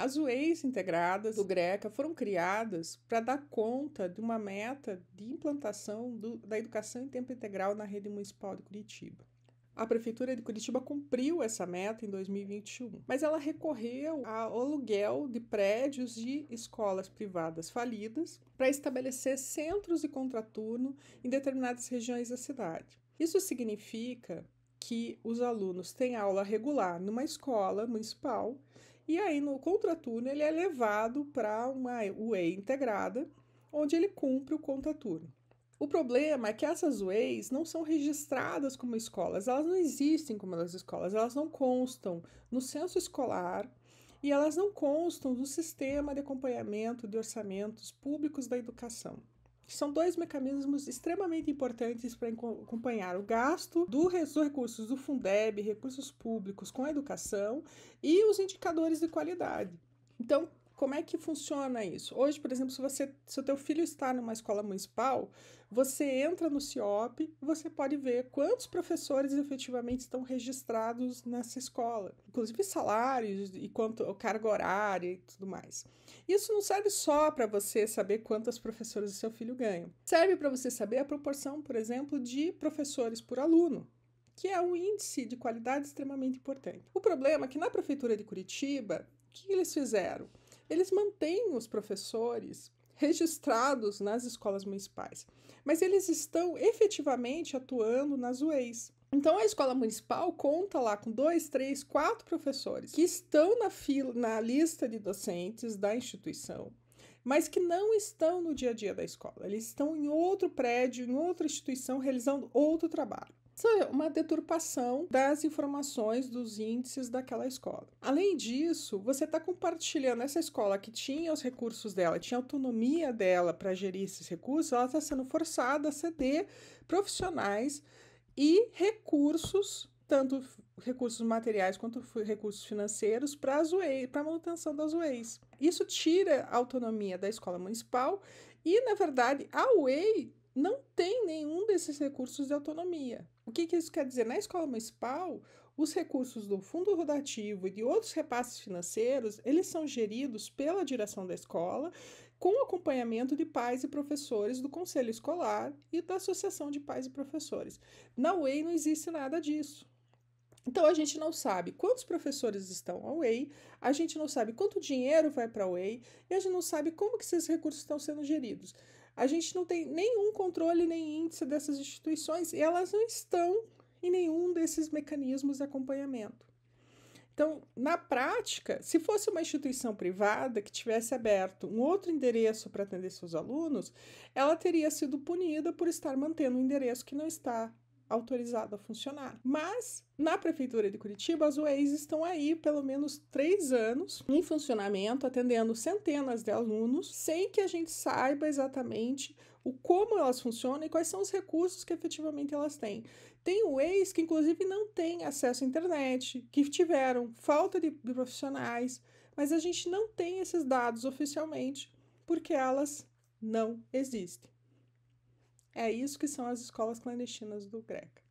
As UEs integradas do GRECA foram criadas para dar conta de uma meta de implantação do, da educação em tempo integral na rede municipal de Curitiba. A Prefeitura de Curitiba cumpriu essa meta em 2021, mas ela recorreu ao aluguel de prédios de escolas privadas falidas para estabelecer centros de contraturno em determinadas regiões da cidade. Isso significa que os alunos têm aula regular numa escola municipal e aí, no contraturno, ele é levado para uma UE integrada, onde ele cumpre o contraturno. O problema é que essas UEs não são registradas como escolas, elas não existem como as escolas, elas não constam no censo escolar e elas não constam no sistema de acompanhamento de orçamentos públicos da educação que são dois mecanismos extremamente importantes para acompanhar o gasto do, dos recursos do Fundeb, recursos públicos com a educação e os indicadores de qualidade. Então, como é que funciona isso? Hoje, por exemplo, se você, se o teu filho está numa escola municipal, você entra no CIOP, você pode ver quantos professores efetivamente estão registrados nessa escola, inclusive salários e quanto o cargo horário e tudo mais. Isso não serve só para você saber quantas professoras o seu filho ganha. Serve para você saber a proporção, por exemplo, de professores por aluno que é um índice de qualidade extremamente importante. O problema é que na prefeitura de Curitiba, o que eles fizeram? eles mantêm os professores registrados nas escolas municipais, mas eles estão efetivamente atuando nas UEs. Então a escola municipal conta lá com dois, três, quatro professores que estão na fila, na lista de docentes da instituição, mas que não estão no dia a dia da escola. Eles estão em outro prédio, em outra instituição, realizando outro trabalho. É uma deturpação das informações dos índices daquela escola. Além disso, você está compartilhando essa escola que tinha os recursos dela, tinha autonomia dela para gerir esses recursos, ela está sendo forçada a ceder profissionais e recursos, tanto recursos materiais quanto recursos financeiros, para a manutenção das UEIs. Isso tira a autonomia da escola municipal e, na verdade, a UEI não tem nenhum desses recursos de autonomia. O que, que isso quer dizer? Na escola municipal, os recursos do fundo rodativo e de outros repasses financeiros, eles são geridos pela direção da escola, com acompanhamento de pais e professores do conselho escolar e da associação de pais e professores. Na UEI não existe nada disso. Então a gente não sabe quantos professores estão na UEI, a gente não sabe quanto dinheiro vai para a UEI e a gente não sabe como que esses recursos estão sendo geridos. A gente não tem nenhum controle nem índice dessas instituições e elas não estão em nenhum desses mecanismos de acompanhamento. Então, na prática, se fosse uma instituição privada que tivesse aberto um outro endereço para atender seus alunos, ela teria sido punida por estar mantendo um endereço que não está autorizado a funcionar. Mas na Prefeitura de Curitiba, as UEs estão aí pelo menos três anos em funcionamento, atendendo centenas de alunos, sem que a gente saiba exatamente o como elas funcionam e quais são os recursos que efetivamente elas têm. Tem UEs que, inclusive, não têm acesso à internet, que tiveram falta de profissionais, mas a gente não tem esses dados oficialmente porque elas não existem. É isso que são as escolas clandestinas do Greca.